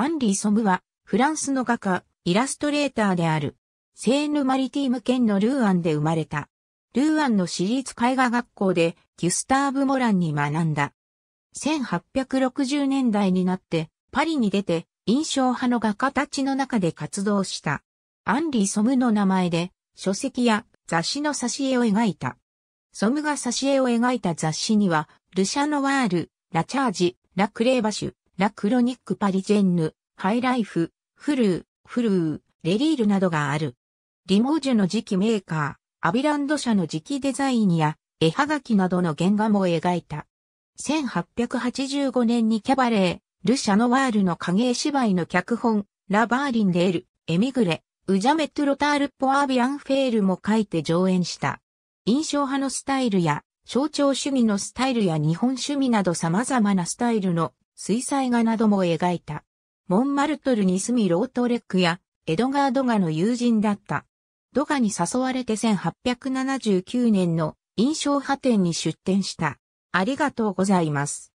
アンリー・ソムは、フランスの画家、イラストレーターである。セーヌ・マリティーム県のルーアンで生まれた。ルーアンの私立絵画学校で、ギュスターブ・モランに学んだ。1860年代になって、パリに出て、印象派の画家たちの中で活動した。アンリー・ソムの名前で、書籍や雑誌の挿絵を描いた。ソムが挿絵を描いた雑誌には、ルシャノワール、ラチャージ、ラ・クレーバシュ、ラ・クロニック・パリジェンヌ、ハイライフ、フルー、フルー、レリールなどがある。リモージュの次期メーカー、アビランド社の次期デザインや、絵はがきなどの原画も描いた。1885年にキャバレー、ル・シャノワールの影絵芝居の脚本、ラ・バーリン・レール、エミグレ、ウジャメット・ロタール・ポアービアン・フェールも書いて上演した。印象派のスタイルや、象徴主義のスタイルや日本趣味など様々なスタイルの水彩画なども描いた。モンマルトルに住みロートレックやエドガー・ドガの友人だった。ドガに誘われて1879年の印象派展に出展した。ありがとうございます。